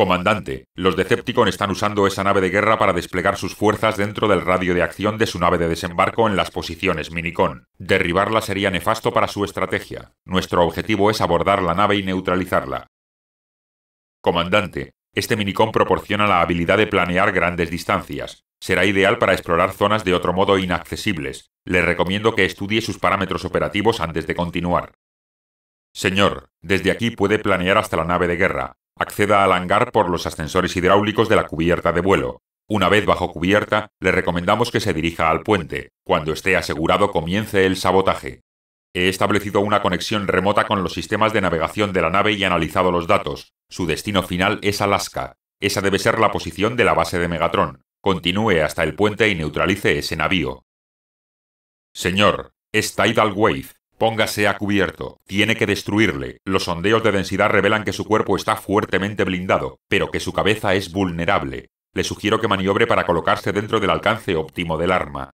Comandante, los Decepticon están usando esa nave de guerra para desplegar sus fuerzas dentro del radio de acción de su nave de desembarco en las posiciones Minicon. Derribarla sería nefasto para su estrategia. Nuestro objetivo es abordar la nave y neutralizarla. Comandante, este Minicon proporciona la habilidad de planear grandes distancias. Será ideal para explorar zonas de otro modo inaccesibles. Le recomiendo que estudie sus parámetros operativos antes de continuar. Señor, desde aquí puede planear hasta la nave de guerra acceda al hangar por los ascensores hidráulicos de la cubierta de vuelo. Una vez bajo cubierta, le recomendamos que se dirija al puente. Cuando esté asegurado, comience el sabotaje. He establecido una conexión remota con los sistemas de navegación de la nave y analizado los datos. Su destino final es Alaska. Esa debe ser la posición de la base de Megatron. Continúe hasta el puente y neutralice ese navío. Señor, es Tidal Wave. Póngase a cubierto. Tiene que destruirle. Los sondeos de densidad revelan que su cuerpo está fuertemente blindado, pero que su cabeza es vulnerable. Le sugiero que maniobre para colocarse dentro del alcance óptimo del arma.